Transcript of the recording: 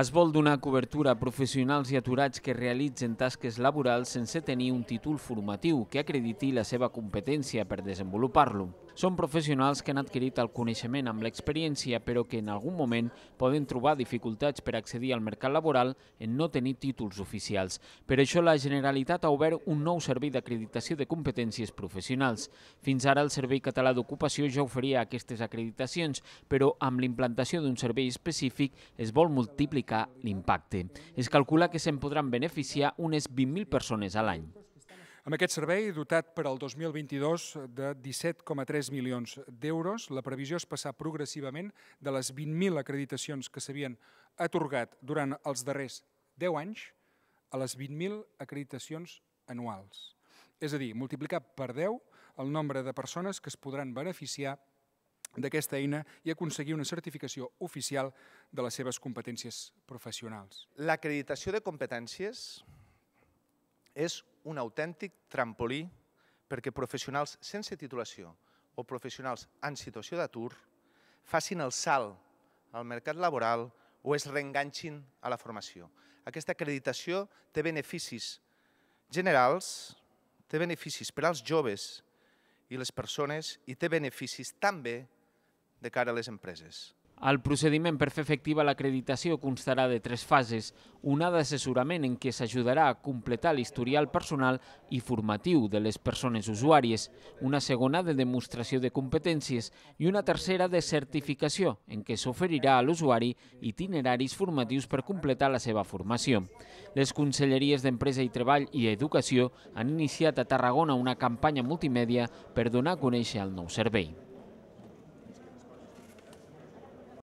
Es vol donar cobertura a professionals i aturats que realitzen tasques laborals sense tenir un títol formatiu que acrediti la seva competència per desenvolupar-lo. Són professionals que han adquirit el coneixement amb l'experiència, però que en algun moment poden trobar dificultats per accedir al mercat laboral en no tenir títols oficials. Per això la Generalitat ha obert un nou servei d'acreditació de competències professionals. Fins ara el Servei Català d'Ocupació ja oferia aquestes acreditacions, però amb l'implantació d'un servei específic es vol multiplicar l'impacte. Es calcula que se'n podran beneficiar unes 20.000 persones a l'any. Amb aquest servei, dotat per al 2022 de 17,3 milions d'euros, la previsió és passar progressivament de les 20.000 acreditacions que s'havien atorgat durant els darrers 10 anys a les 20.000 acreditacions anuals. És a dir, multiplicar per 10 el nombre de persones que es podran beneficiar d'aquesta eina i aconseguir una certificació oficial de les seves competències professionals. L'acreditació de competències és un autèntic trampolí perquè professionals sense titulació o professionals en situació d'atur facin el salt al mercat laboral o es reenganxin a la formació. Aquesta acreditació té beneficis generals, té beneficis per als joves i les persones i té beneficis també de cara a les empreses. El procediment per fer efectiva l'acreditació constarà de tres fases. Una d'assessorament en què s'ajudarà a completar l'historial personal i formatiu de les persones usuàries, una segona de demostració de competències i una tercera de certificació en què s'oferirà a l'usuari itineraris formatius per completar la seva formació. Les Conselleries d'Empresa i Treball i Educació han iniciat a Tarragona una campanya multimèdia per donar a conèixer el nou servei.